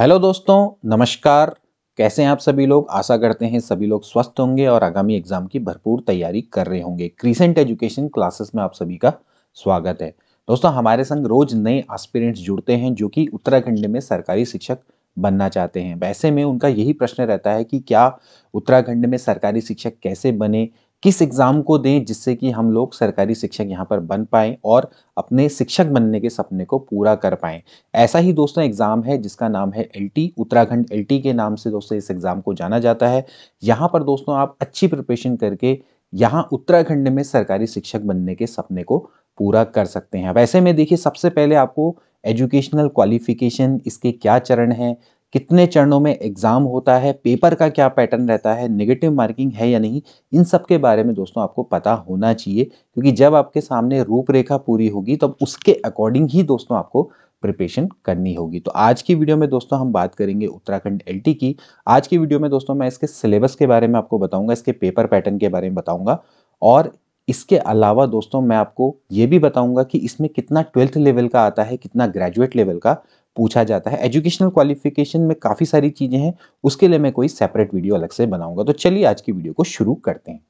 hello दोस्तों नमस्कार कैसे हैं आप सभी लोग आशा करते हैं सभी लोग स्वस्थ होंगे और आगामी एग्जाम की भरपूर तैयारी कर रहे होंगे क्रीसेंट एजुकेशन क्लासेस में आप सभी का स्वागत है दोस्तों हमारे संग रोज नए एस्पिरेंट्स जुड़ते हैं जो कि उत्तराखंड में सरकारी शिक्षक बनना चाहते हैं वैसे में उनका यही प्रश्न रहता है कि क्या उत्तराखंड में सरकारी शिक्षक कैसे बने किस एग्ज़ाम को दें जिससे कि हम लोग सरकारी शिक्षक यहाँ पर बन पाएँ और अपने शिक्षक बनने के सपने को पूरा कर पाएँ ऐसा ही दोस्तों एग्ज़ाम है जिसका नाम है एलटी उत्तराखंड एलटी के नाम से दोस्तों इस एग्ज़ाम को जाना जाता है यहाँ पर दोस्तों आप अच्छी प्रिपरेशन करके यहाँ उत्तराखंड में सरकारी शिक्षक बनने के सपने को पूरा कर सकते हैं वैसे में देखिए सबसे पहले आपको एजुकेशनल क्वालिफिकेशन इसके क्या चरण हैं कितने चरणों में एग्ज़ाम होता है पेपर का क्या पैटर्न रहता है नेगेटिव मार्किंग है या नहीं इन सब के बारे में दोस्तों आपको पता होना चाहिए क्योंकि जब आपके सामने रूपरेखा पूरी होगी तो उसके अकॉर्डिंग ही दोस्तों आपको प्रिपेशन करनी होगी तो आज की वीडियो में दोस्तों हम बात करेंगे उत्तराखंड एलटी की आज की वीडियो में दोस्तों मैं इसके सिलेबस के बारे में आपको बताऊंगा इसके पेपर पैटर्न के बारे में बताऊंगा और इसके अलावा दोस्तों मैं आपको ये भी बताऊंगा कि इसमें कितना ट्वेल्थ लेवल का आता है कितना ग्रेजुएट लेवल का पूछा जाता है एजुकेशनल क्वालिफिकेशन में काफ़ी सारी चीज़ें हैं उसके लिए मैं कोई सेपरेट वीडियो अलग से बनाऊंगा तो चलिए आज की वीडियो को शुरू करते हैं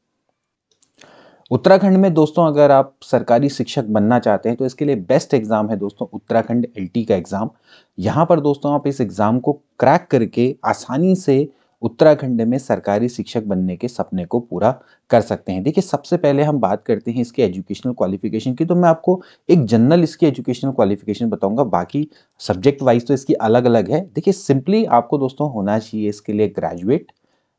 उत्तराखंड में दोस्तों अगर आप सरकारी शिक्षक बनना चाहते हैं तो इसके लिए बेस्ट एग्ज़ाम है दोस्तों उत्तराखंड एलटी का एग्ज़ाम यहां पर दोस्तों आप इस एग्ज़ाम को क्रैक करके आसानी से उत्तराखंड में सरकारी शिक्षक बनने के सपने को पूरा कर सकते हैं देखिए सबसे पहले हम बात करते हैं इसके एजुकेशनल क्वालिफिकेशन की तो मैं आपको एक जनरल इसके एजुकेशनल क्वालिफिकेशन बताऊंगा बाकी सब्जेक्ट वाइज तो इसकी अलग अलग है देखिए सिंपली आपको दोस्तों होना चाहिए इसके लिए ग्रेजुएट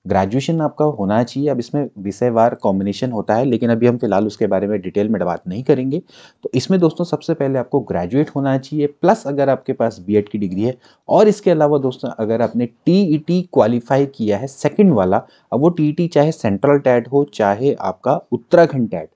ग्रेजुएशन आपका होना चाहिए अब इसमें विषयवार कॉम्बिनेशन होता है लेकिन अभी हम फिलहाल उसके बारे में डिटेल में बात नहीं करेंगे तो इसमें दोस्तों सबसे पहले आपको ग्रेजुएट होना चाहिए प्लस अगर आपके पास बीएड की डिग्री है और इसके अलावा दोस्तों अगर आपने टीईटी क्वालिफाई e किया है सेकंड वाला अब वो टी e चाहे सेंट्रल टैट हो चाहे आपका उत्तराखंड टैट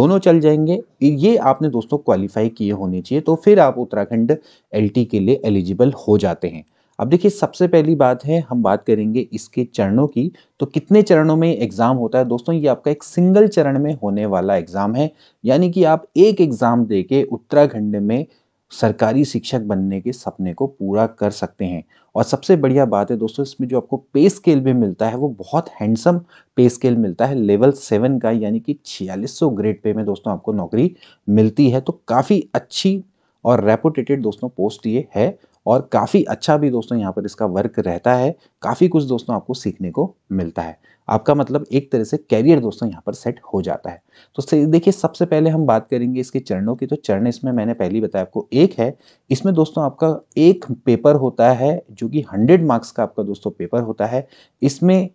दोनों चल जाएंगे ये आपने दोस्तों क्वालिफाई किए होने चाहिए तो फिर आप उत्तराखंड एल के लिए एलिजिबल हो जाते हैं अब देखिए सबसे पहली बात है हम बात करेंगे इसके चरणों की तो कितने चरणों में एग्ज़ाम होता है दोस्तों ये आपका एक सिंगल चरण में होने वाला एग्ज़ाम है यानी कि आप एक एग्ज़ाम दे के उत्तराखंड में सरकारी शिक्षक बनने के सपने को पूरा कर सकते हैं और सबसे बढ़िया बात है दोस्तों इसमें जो आपको पे स्केल भी मिलता है वो बहुत हैंडसम पे स्केल मिलता है लेवल सेवन का यानी कि छियालीस सौ ग्रेड पे में दोस्तों आपको नौकरी मिलती है तो काफ़ी अच्छी और रेपुटेटेड दोस्तों पोस्ट ये है और काफ़ी अच्छा भी दोस्तों यहाँ पर इसका वर्क रहता है काफ़ी कुछ दोस्तों आपको सीखने को मिलता है आपका मतलब एक तरह से कैरियर दोस्तों यहाँ पर सेट हो जाता है तो देखिए सबसे पहले हम बात करेंगे इसके चरणों की तो चरण इसमें मैंने पहले बताया आपको एक है इसमें दोस्तों आपका एक पेपर होता है जो कि हंड्रेड मार्क्स का आपका दोस्तों पेपर होता है इसमें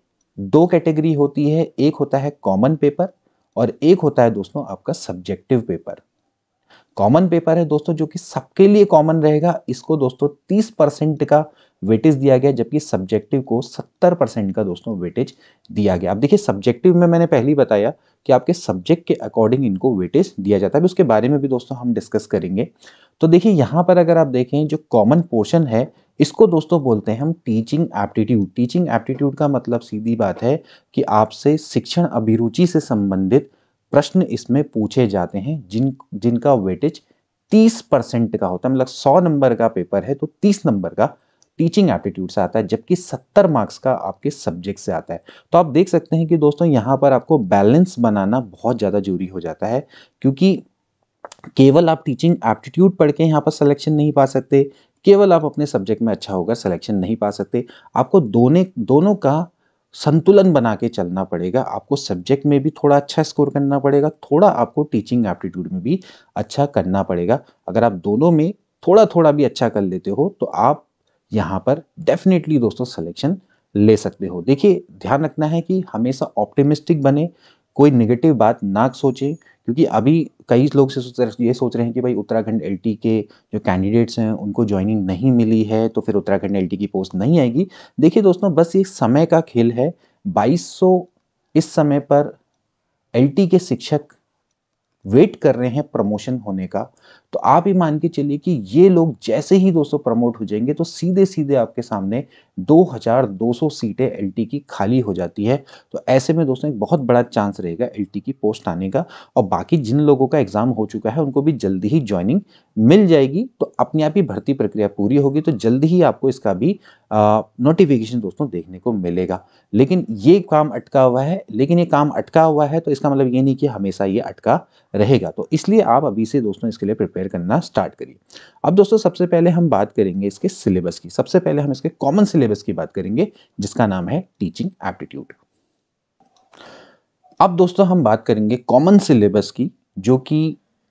दो कैटेगरी होती है एक होता है कॉमन पेपर और एक होता है दोस्तों आपका सब्जेक्टिव पेपर कॉमन पेपर है दोस्तों जो कि सबके लिए कॉमन रहेगा इसको दोस्तों 30 परसेंट का वेटेज दिया गया जबकि सब्जेक्टिव को 70 परसेंट का दोस्तों वेटेज दिया गया अब देखिए सब्जेक्टिव में मैंने पहले ही बताया कि आपके सब्जेक्ट के अकॉर्डिंग इनको वेटेज दिया जाता है उसके बारे में भी दोस्तों हम डिस्कस करेंगे तो देखिए यहाँ पर अगर आप देखें जो कॉमन पोर्शन है इसको दोस्तों बोलते हैं हम टीचिंग एप्टीट्यूड टीचिंग एप्टीट्यूड का मतलब सीधी बात है कि आपसे शिक्षण अभिरुचि से संबंधित प्रश्न इसमें पूछे जाते हैं जिन जिनका वेटेज 30 परसेंट का होता है मतलब 100 नंबर का पेपर है तो 30 नंबर का टीचिंग एप्टीट्यूड से आता है जबकि 70 मार्क्स का आपके सब्जेक्ट से आता है तो आप देख सकते हैं कि दोस्तों यहाँ पर आपको बैलेंस बनाना बहुत ज़्यादा जरूरी हो जाता है क्योंकि केवल आप टीचिंग एप्टीट्यूड पढ़ के यहाँ पर सिलेक्शन नहीं पा सकते केवल आप अपने सब्जेक्ट में अच्छा होकर सिलेक्शन नहीं पा सकते आपको दोनों दोनों का संतुलन बना के चलना पड़ेगा आपको सब्जेक्ट में भी थोड़ा अच्छा स्कोर करना पड़ेगा थोड़ा आपको टीचिंग एप्टीट्यूड में भी अच्छा करना पड़ेगा अगर आप दोनों में थोड़ा थोड़ा भी अच्छा कर लेते हो तो आप यहाँ पर डेफिनेटली दोस्तों सिलेक्शन ले सकते हो देखिए ध्यान रखना है कि हमेशा ऑप्टिमिस्टिक बने कोई निगेटिव बात ना सोचे क्योंकि अभी कई लोग से ये सोच रहे हैं कि भाई उत्तराखंड एल के जो कैंडिडेट्स हैं उनको ज्वाइनिंग नहीं मिली है तो फिर उत्तराखंड एल की पोस्ट नहीं आएगी देखिए दोस्तों बस ये समय का खेल है 2200 इस समय पर एल के शिक्षक वेट कर रहे हैं प्रमोशन होने का तो आप ही मान के चलिए कि ये लोग जैसे ही दोस्तों प्रमोट हो जाएंगे तो सीधे सीधे आपके सामने 2200 सीटें एलटी की खाली हो जाती है तो ऐसे में दोस्तों एक बहुत बड़ा चांस रहेगा एलटी की पोस्ट आने का और बाकी जिन लोगों का एग्ज़ाम हो चुका है उनको भी जल्दी ही ज्वाइनिंग मिल जाएगी तो अपने आप ही भर्ती प्रक्रिया पूरी होगी तो जल्द ही आपको इसका भी नोटिफिकेशन दोस्तों देखने को मिलेगा लेकिन ये काम अटका हुआ है लेकिन ये काम अटका हुआ है तो इसका मतलब ये नहीं कि हमेशा ये अटका रहेगा तो इसलिए आप अभी से दोस्तों इसके लिए प्रिपेयर करना स्टार्ट करिए अब दोस्तों सबसे पहले हम बात करेंगे इसके सिलेबस की सबसे पहले हम इसके कॉमन सिलेबस की बात करेंगे जिसका नाम है टीचिंग एप्टीट्यूड अब दोस्तों हम बात करेंगे कॉमन सिलेबस की जो कि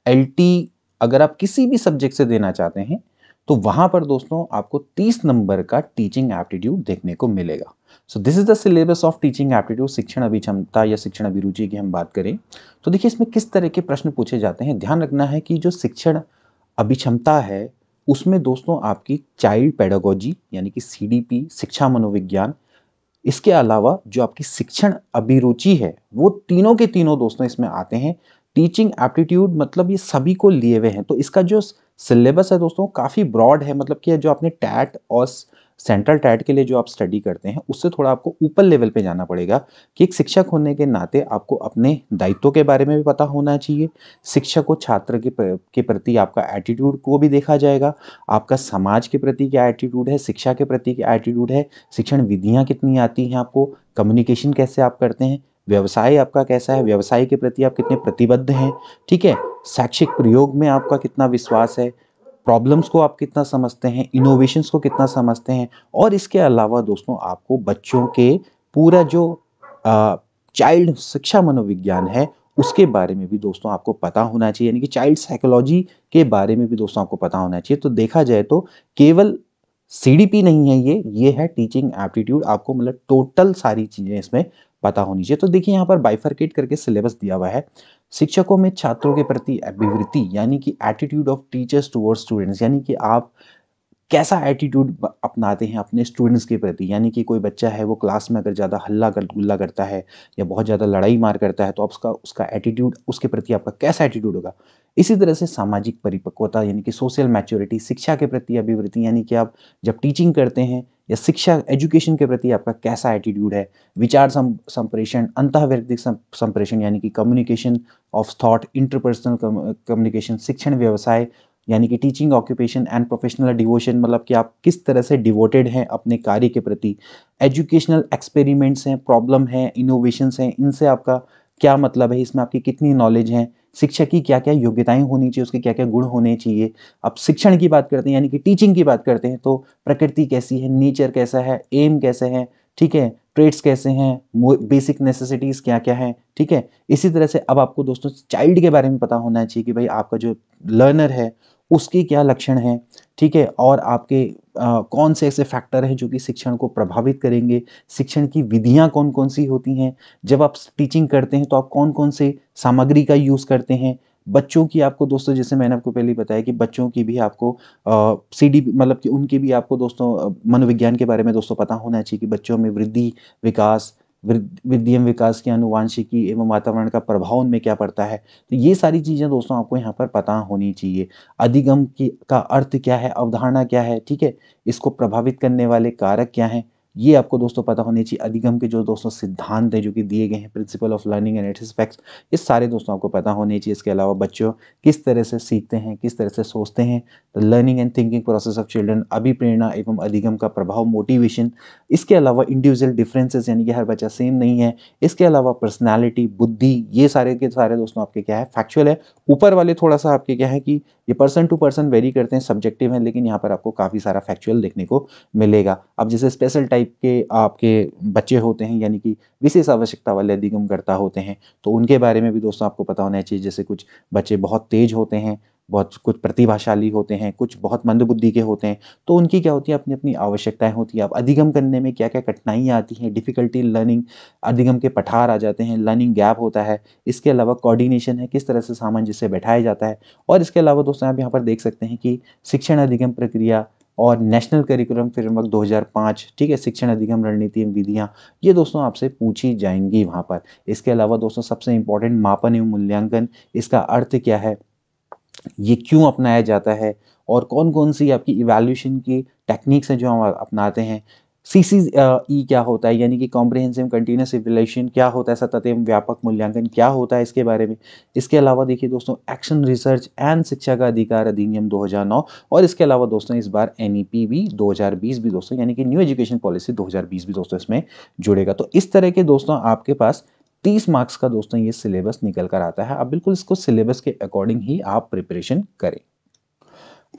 एल टी अगर आप किसी भी सब्जेक्ट से देना चाहते हैं तो वहां पर दोस्तों आपको 30 नंबर का टीचिंग एप्टीट्यूड देखने को मिलेगा so this is the syllabus of teaching aptitude शिक्षण अभिक्षमता या शिक्षण अभिरुचि की हम बात करें तो देखिए इसमें किस तरह के प्रश्न पूछे जाते हैं ध्यान रखना है कि जो शिक्षण अभिक्षमता है उसमें दोस्तों आपकी चाइल्ड पैडागोजी यानी कि सी शिक्षा मनोविज्ञान इसके अलावा जो आपकी शिक्षण अभिरुचि है वो तीनों के तीनों दोस्तों इसमें आते हैं टीचिंग एप्टीट्यूड मतलब ये सभी को लिए हुए हैं तो इसका जो सिलेबस है दोस्तों काफ़ी ब्रॉड है मतलब कि जो आपने टैट और सेंट्रल टैट के लिए जो आप स्टडी करते हैं उससे थोड़ा आपको ऊपर लेवल पे जाना पड़ेगा कि एक शिक्षक होने के नाते आपको अपने दायित्व के बारे में भी पता होना चाहिए शिक्षक को छात्र के के प्रति आपका एटीट्यूड को भी देखा जाएगा आपका समाज के प्रति क्या एटीट्यूड है शिक्षा के प्रति क्या एटीट्यूड है शिक्षण विधियाँ कितनी आती हैं आपको कम्युनिकेशन कैसे आप करते हैं व्यवसाय आपका कैसा है व्यवसाय के प्रति आप कितने प्रतिबद्ध हैं ठीक है शैक्षिक प्रयोग में आपका कितना विश्वास है प्रॉब्लम्स को आप कितना समझते हैं इनोवेशंस को कितना समझते हैं और इसके अलावा दोस्तों आपको बच्चों के पूरा जो चाइल्ड शिक्षा मनोविज्ञान है उसके बारे में भी दोस्तों आपको पता होना चाहिए यानी कि चाइल्ड साइकोलॉजी के बारे में भी दोस्तों आपको पता होना चाहिए तो देखा जाए तो केवल सीडीपी नहीं है ये ये है टीचिंग एप्टीट्यूड आपको मतलब टोटल सारी चीज़ें इसमें पता होनी चाहिए तो देखिए यहाँ पर बाइफर्केट करके सिलेबस दिया हुआ है शिक्षकों में छात्रों के प्रति अभिवृत्ति यानी कि attitude of teachers toward students यानी कि आप कैसा एटीट्यूड अपनाते हैं अपने स्टूडेंट्स के प्रति यानी कि कोई बच्चा है वो क्लास में अगर ज़्यादा हल्ला कर गुल्ला करता है या बहुत ज़्यादा लड़ाई मार करता है तो आप उसका उसका एटीट्यूड उसके प्रति आपका कैसा एटीट्यूड होगा इसी तरह से सामाजिक परिपक्वता यानी कि सोशल मैच्योरिटी शिक्षा के प्रति अभिवृत्ति यानी कि आप जब टीचिंग करते हैं या शिक्षा एजुकेशन के प्रति आपका कैसा एटीट्यूड है विचार संप्रेषण संप्रेषण व्यक्तिक संप्रेषण यानी कि communication of thought interpersonal communication शिक्षण व्यवसाय यानी कि teaching occupation and professional devotion मतलब कि आप किस तरह से डिवोटेड हैं अपने कार्य के प्रति एजुकेशनल एक्सपेरिमेंट्स हैं प्रॉब्लम हैं इनोवेशंस हैं इनसे आपका क्या मतलब है इसमें आपकी कितनी नॉलेज है शिक्षक की क्या क्या योग्यताएं होनी चाहिए उसके क्या क्या गुण होने चाहिए अब शिक्षण की बात करते हैं यानी कि टीचिंग की बात करते हैं तो प्रकृति कैसी है नेचर कैसा है एम कैसे है ठीक है ट्रेड्स कैसे हैं बेसिक नेसेसिटीज़ क्या क्या हैं ठीक है इसी तरह से अब आपको दोस्तों चाइल्ड के बारे में पता होना चाहिए कि भाई आपका जो लर्नर है उसके क्या लक्षण हैं ठीक है और आपके आ, कौन से ऐसे फैक्टर हैं जो कि शिक्षण को प्रभावित करेंगे शिक्षण की विधियां कौन कौन सी होती हैं जब आप टीचिंग करते हैं तो आप कौन कौन से सामग्री का यूज़ करते हैं बच्चों की आपको दोस्तों जैसे मैंने आपको पहले बताया कि बच्चों की भी आपको सी डी मतलब कि उनकी भी आपको दोस्तों मनोविज्ञान के बारे में दोस्तों पता होना चाहिए कि बच्चों में वृद्धि विकास एवं विकास की अनुवांशिकी एवं वातावरण का प्रभाव उनमें क्या पड़ता है तो ये सारी चीज़ें दोस्तों आपको यहाँ पर पता होनी चाहिए अधिगम की का अर्थ क्या है अवधारणा क्या है ठीक है इसको प्रभावित करने वाले कारक क्या हैं ये आपको दोस्तों पता होने चाहिए अधिगम के जो दोस्तों सिद्धांत हैं जो कि दिए गए हैं principle of learning and its facts ये सारे दोस्तों आपको पता होने चाहिए इसके अलावा बच्चों किस तरह से सीखते हैं किस तरह से सोचते हैं the learning and thinking process of children अभिप्रेरणा एवं अधिगम का प्रभाव मोटिवेशन इसके अलावा इंडिविजुअल डिफ्रेंसेज यानी कि हर बच्चा सेम नहीं है इसके अलावा पर्सनैलिटी बुद्धि ये सारे के सारे दोस्तों आपके क्या है फैक्चुअल है ऊपर वाले थोड़ा सा आपके क्या है कि ये पर्सन टू पर्सन वेरी करते हैं सब्जेक्टिव हैं लेकिन यहाँ पर आपको काफ़ी सारा फैक्चुअल देखने को मिलेगा अब जैसे स्पेशल टाइप के आपके बच्चे होते हैं यानी कि विशेष आवश्यकता वाले अधिगम करता होते हैं तो उनके बारे में भी दोस्तों आपको पता होना चाहिए जैसे कुछ बच्चे बहुत तेज होते हैं बहुत कुछ प्रतिभाशाली होते हैं कुछ बहुत मंदबुद्धि के होते हैं तो उनकी क्या होती है अपनी अपनी आवश्यकताएं होती है अब अधिगम करने में क्या क्या कठिनाइयाँ आती हैं डिफ़िकल्टी लर्निंग अधिगम के पठार आ जाते हैं लर्निंग गैप होता है इसके अलावा कोऑर्डिनेशन है किस तरह से सामंजस्य बैठाया जाता है और इसके अलावा दोस्तों आप यहाँ पर देख सकते हैं कि शिक्षण अधिगम प्रक्रिया और नेशनल करिकुलम फ्रेमवर्क 2005 ठीक है शिक्षण अधिगम रणनीति एवं विधियाँ ये दोस्तों आपसे पूछी जाएंगी वहाँ पर इसके अलावा दोस्तों सबसे इम्पॉर्टेंट मापन एवं मूल्यांकन इसका अर्थ क्या है ये क्यों अपनाया जाता है और कौन कौन सी आपकी इवेल्यूशन की टेक्निक्स हैं जो हम अपनाते हैं सी सी ई क्या होता है यानी कि कॉम्प्रिहेंसिव कंटिन्यूस इवेल्यूशन क्या होता है सतत एवं व्यापक मूल्यांकन क्या होता है इसके बारे में इसके अलावा देखिए दोस्तों एक्शन रिसर्च एंड शिक्षा का अधिकार अधिनियम 2009 और इसके अलावा दोस्तों इस बार एन ई पी भी दो भी दोस्तों यानी कि न्यू एजुकेशन पॉलिसी दो भी दोस्तों इसमें जुड़ेगा तो इस तरह के दोस्तों आपके पास 30 मार्क्स का दोस्तों ये सिलेबस निकल कर आता है अब बिल्कुल इसको सिलेबस के अकॉर्डिंग ही आप प्रिपरेशन करें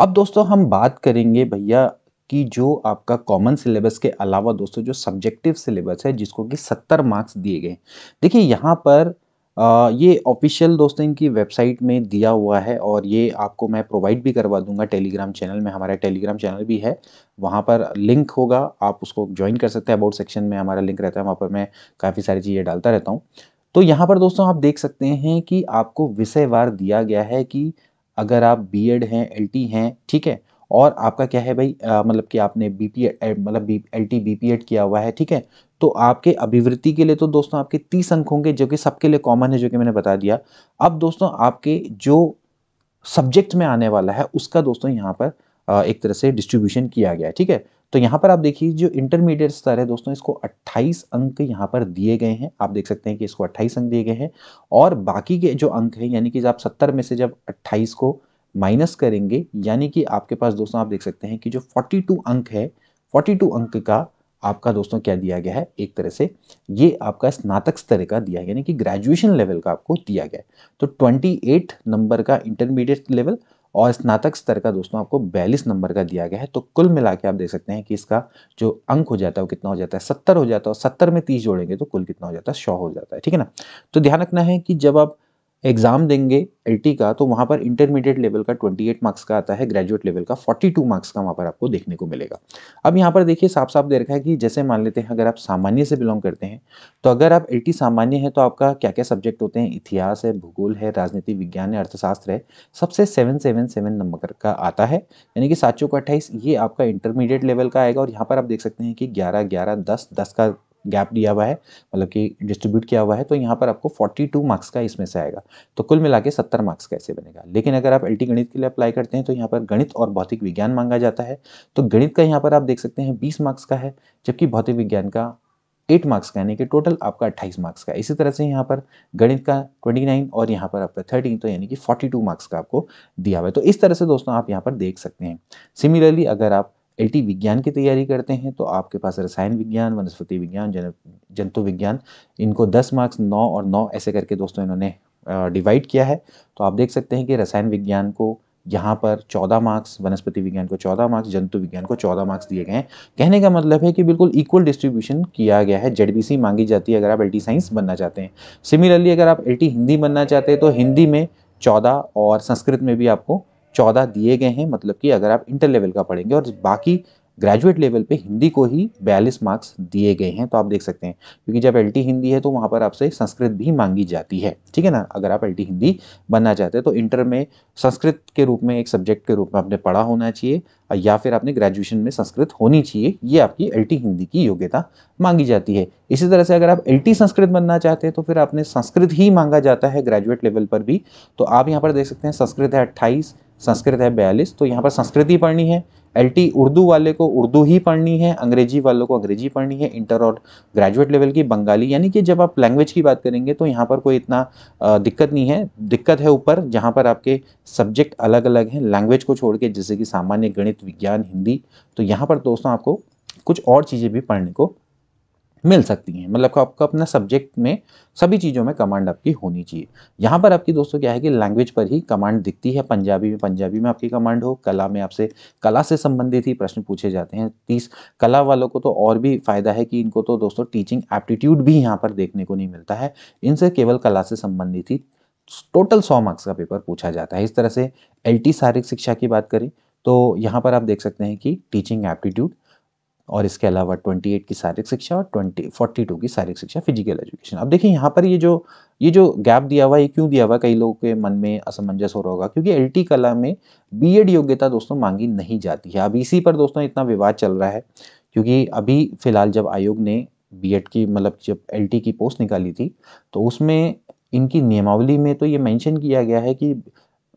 अब दोस्तों हम बात करेंगे भैया कि जो आपका कॉमन सिलेबस के अलावा दोस्तों जो सब्जेक्टिव सिलेबस है जिसको कि सत्तर मार्क्स दिए गए देखिए यहाँ पर ये ऑफिशियल दोस्तों इनकी वेबसाइट में दिया हुआ है और ये आपको मैं प्रोवाइड भी करवा दूंगा टेलीग्राम चैनल में हमारा टेलीग्राम चैनल भी है वहाँ पर लिंक होगा आप उसको ज्वाइन कर सकते हैं अबाउट सेक्शन में हमारा लिंक रहता है वहाँ पर मैं काफ़ी सारी चीज़ें डालता रहता हूँ तो यहाँ पर दोस्तों आप देख सकते हैं कि आपको विषयवार दिया गया है कि अगर आप बी एड हैं एल टी हैं ठीक है और आपका क्या है भाई मतलब कि आपने बी पी मतलब B L B P Ed किया हुआ है ठीक है तो आपके अभिवृत्ति के लिए तो दोस्तों आपके तीस अंक होंगे जो कि सबके लिए कॉमन है जो कि मैंने बता दिया अब दोस्तों आपके जो सब्जेक्ट में आने वाला है उसका दोस्तों यहाँ पर एक तरह से डिस्ट्रीब्यूशन किया गया है ठीक है तो यहाँ पर आप देखिए जो इंटरमीडिएट स्तर है दोस्तों इसको 28 अंक यहाँ पर दिए गए हैं आप देख सकते हैं कि इसको 28 अंक दिए गए हैं और बाकी के जो अंक हैं यानी कि आप 70 में से जब 28 को माइनस करेंगे यानी कि आपके पास दोस्तों आप देख सकते हैं कि जो 42 अंक है 42 अंक का आपका दोस्तों क्या दिया गया है एक तरह से ये आपका स्नातक स्तर का दिया गया यानी कि ग्रेजुएशन लेवल का आपको दिया गया तो 28 नंबर का इंटरमीडिएट लेवल और स्नातक स्तर का दोस्तों आपको बयालीस नंबर का दिया गया है तो कुल मिला के आप देख सकते हैं कि इसका जो अंक हो जाता है वो कितना हो जाता है सत्तर हो जाता है और सत्तर में तीस जोड़ेंगे तो कुल कितना हो जाता है सौ हो जाता है ठीक है ना तो ध्यान रखना है कि जब आप एग्ज़ाम देंगे एल का तो वहाँ पर इंटरमीडिएट लेवल का 28 मार्क्स का आता है ग्रेजुएट लेवल का 42 मार्क्स का वहाँ पर आपको देखने को मिलेगा अब यहाँ पर देखिए साफ साफ दे रखा है कि जैसे मान लेते हैं अगर आप सामान्य से बिलोंग करते हैं तो अगर आप एल सामान्य है तो आपका क्या क्या सब्जेक्ट होते हैं इतिहास है भूगोल है राजनीति विज्ञान है अर्थशास्त्र है सबसे सेवन सेवन सेवन नंबर का आता है यानी कि सात ये आपका इंटरमीडिएट लेवल का आएगा और यहाँ पर आप देख सकते हैं कि ग्यारह ग्यारह दस दस का गैप दिया हुआ है मतलब कि डिस्ट्रीब्यूट किया हुआ है तो यहाँ पर आपको 42 मार्क्स का इसमें से आएगा तो कुल मिला के सत्तर मार्क्स कैसे बनेगा लेकिन अगर आप एल गणित के लिए अप्लाई करते हैं तो यहाँ पर गणित और भौतिक विज्ञान मांगा जाता है तो गणित का यहाँ पर आप देख सकते हैं बीस मार्क्स का है जबकि भौतिक विज्ञान का एट मार्क्स का यानी कि टोटल आपका अट्ठाईस मार्क्स का इसी तरह से यहाँ पर गणित का ट्वेंटी नाइन और यहाँ पर आपका थर्टीन तो यानी कि फोर्टी टू मार्क्स का आपको दिया हुआ है तो इस तरह से दोस्तों आप यहाँ पर देख सकते हैं सिमिलरली अगर आप एल विज्ञान की तैयारी करते हैं तो आपके पास रसायन विज्ञान वनस्पति विज्ञान जन जंतु विज्ञान इनको 10 मार्क्स 9 और 9 ऐसे करके दोस्तों इन्होंने डिवाइड किया है तो आप देख सकते हैं कि रसायन विज्ञान को यहाँ पर 14 मार्क्स वनस्पति विज्ञान को 14 मार्क्स जंतु विज्ञान को 14 मार्क्स दिए गए हैं कहने का मतलब है कि बिल्कुल इक्वल डिस्ट्रीब्यूशन किया गया है जेड मांगी जाती है अगर आप एल साइंस बनना चाहते हैं सिमिलरली अगर आप एल हिंदी बनना चाहते हैं तो हिंदी में चौदह और संस्कृत में भी आपको चौदह दिए गए हैं मतलब कि अगर आप इंटर लेवल का पढ़ेंगे और बाकी ग्रेजुएट लेवल पे हिंदी को ही बयालीस मार्क्स दिए गए हैं तो आप देख सकते हैं क्योंकि जब एल हिंदी है तो वहाँ पर आपसे संस्कृत भी मांगी जाती है ठीक है ना अगर आप एल हिंदी बनना चाहते हैं तो इंटर में संस्कृत के रूप में एक सब्जेक्ट के रूप में आपने पढ़ा होना चाहिए या फिर आपने ग्रेजुएशन में संस्कृत होनी चाहिए ये आपकी एल हिंदी की योग्यता मांगी जाती है इसी तरह से अगर आप एल संस्कृत बनना चाहते हैं तो फिर आपने संस्कृत ही मांगा जाता है ग्रेजुएट लेवल पर भी तो आप यहाँ पर देख सकते हैं संस्कृत है अट्ठाईस संस्कृत है बयालीस तो यहाँ पर संस्कृत ही पढ़नी है एल उर्दू वाले को उर्दू ही पढ़नी है अंग्रेजी वालों को अंग्रेजी पढ़नी है इंटर और ग्रेजुएट लेवल की बंगाली यानी कि जब आप लैंग्वेज की बात करेंगे तो यहाँ पर कोई इतना दिक्कत नहीं है दिक्कत है ऊपर जहाँ पर आपके सब्जेक्ट अलग अलग हैं लैंग्वेज को छोड़ के जैसे कि सामान्य गणित विज्ञान हिंदी तो यहाँ पर दोस्तों आपको कुछ और चीज़ें भी पढ़ने को मिल सकती हैं मतलब आपका अपना सब्जेक्ट में सभी चीज़ों में कमांड आपकी होनी चाहिए यहाँ पर आपकी दोस्तों क्या है कि लैंग्वेज पर ही कमांड दिखती है पंजाबी में पंजाबी में आपकी कमांड हो कला में आपसे कला से संबंधित ही प्रश्न पूछे जाते हैं तीस कला वालों को तो और भी फ़ायदा है कि इनको तो दोस्तों टीचिंग एप्टीट्यूड भी यहाँ पर देखने को नहीं मिलता है इनसे केवल कला से संबंधित ही टोटल सौ मार्क्स का पेपर पूछा जाता है इस तरह से एल शारीरिक शिक्षा की बात करें तो यहाँ पर आप देख सकते हैं कि टीचिंग एप्टीट्यूड और इसके अलावा 28 की शारीरिक शिक्षा और 20 42 की शारीरिक शिक्षा फिजिकल एजुकेशन अब देखिए यहाँ पर ये जो ये जो गैप दिया हुआ है क्यों दिया हुआ कई लोगों के मन में असमंजस हो रहा होगा क्योंकि एलटी कला में बीएड योग्यता दोस्तों मांगी नहीं जाती है अब इसी पर दोस्तों इतना विवाद चल रहा है क्योंकि अभी फिलहाल जब आयोग ने बी की मतलब जब एल की पोस्ट निकाली थी तो उसमें इनकी नियमावली में तो ये मेंशन किया गया है कि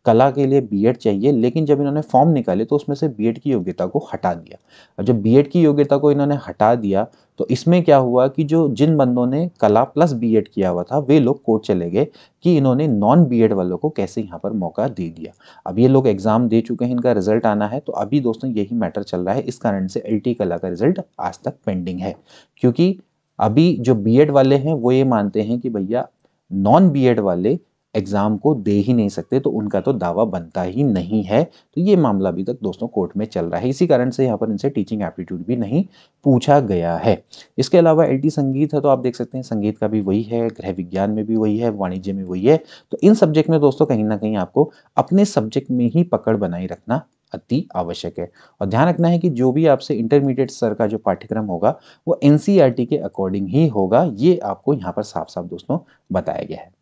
कला के लिए बीएड चाहिए लेकिन जब इन्होंने फॉर्म निकाले तो उसमें से बीएड की योग्यता को हटा दिया और जब बीएड की योग्यता को इन्होंने हटा दिया तो इसमें क्या हुआ कि जो जिन बंदों ने कला प्लस बीएड किया हुआ था वे लोग कोर्ट चले गए कि इन्होंने नॉन बीएड वालों को कैसे यहाँ पर मौका दे दिया अब ये लोग एग्ज़ाम दे चुके हैं इनका रिजल्ट आना है तो अभी दोस्तों यही मैटर चल रहा है इस कारण से एल कला का रिजल्ट आज तक पेंडिंग है क्योंकि अभी जो बी वाले हैं वो ये मानते हैं कि भैया नॉन बी वाले एग्ज़ाम को दे ही नहीं सकते तो उनका तो दावा बनता ही नहीं है तो ये मामला अभी तक दोस्तों कोर्ट में चल रहा है इसी कारण से यहाँ पर इनसे टीचिंग एप्टीट्यूड भी नहीं पूछा गया है इसके अलावा एल संगीत है तो आप देख सकते हैं संगीत का भी वही है गृह विज्ञान में भी वही है वाणिज्य में वही है तो इन सब्जेक्ट में दोस्तों कहीं ना कहीं आपको अपने सब्जेक्ट में ही पकड़ बनाए रखना अति आवश्यक है और ध्यान रखना है कि जो भी आपसे इंटरमीडिएट स्तर का जो पाठ्यक्रम होगा वो एनसीईआरटी e के अकॉर्डिंग ही होगा ये आपको यहाँ पर साफ साफ दोस्तों बताया गया है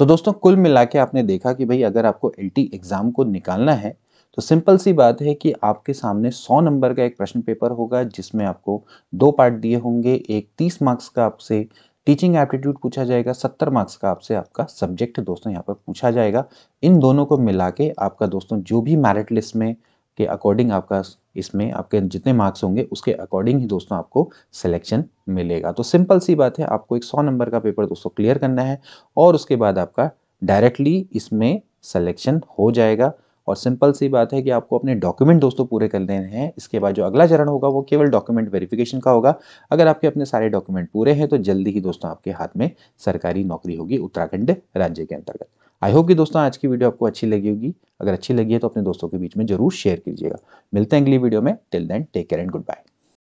तो दोस्तों कुल मिला के आपने देखा कि भाई अगर आपको एल एग्ज़ाम को निकालना है तो सिंपल सी बात है कि आपके सामने 100 नंबर का एक प्रश्न पेपर होगा जिसमें आपको दो पार्ट दिए होंगे एक 30 मार्क्स का आपसे टीचिंग एप्टीट्यूड पूछा जाएगा 70 मार्क्स का आपसे आपका सब्जेक्ट दोस्तों यहाँ पर पूछा जाएगा इन दोनों को मिला के आपका दोस्तों जो भी मेरिट लिस्ट में के अकॉर्डिंग आपका इसमें आपके जितने मार्क्स होंगे उसके अकॉर्डिंग ही दोस्तों आपको सिलेक्शन मिलेगा तो सिंपल सी बात है आपको एक सौ नंबर का पेपर दोस्तों क्लियर करना है और उसके बाद आपका डायरेक्टली इसमें सिलेक्शन हो जाएगा और सिंपल सी बात है कि आपको अपने डॉक्यूमेंट दोस्तों पूरे कर लेने हैं इसके बाद जो अगला चरण होगा वो केवल डॉक्यूमेंट वेरिफिकेशन का होगा अगर आपके अपने सारे डॉक्यूमेंट पूरे हैं तो जल्दी ही दोस्तों आपके हाथ में सरकारी नौकरी होगी उत्तराखंड राज्य के अंतर्गत आई होप कि दोस्तों आज की वीडियो आपको अच्छी लगी होगी अगर अच्छी लगी है तो अपने दोस्तों के बीच में जरूर शेयर कीजिएगा मिलते हैं अगली वीडियो में till then take care and good bye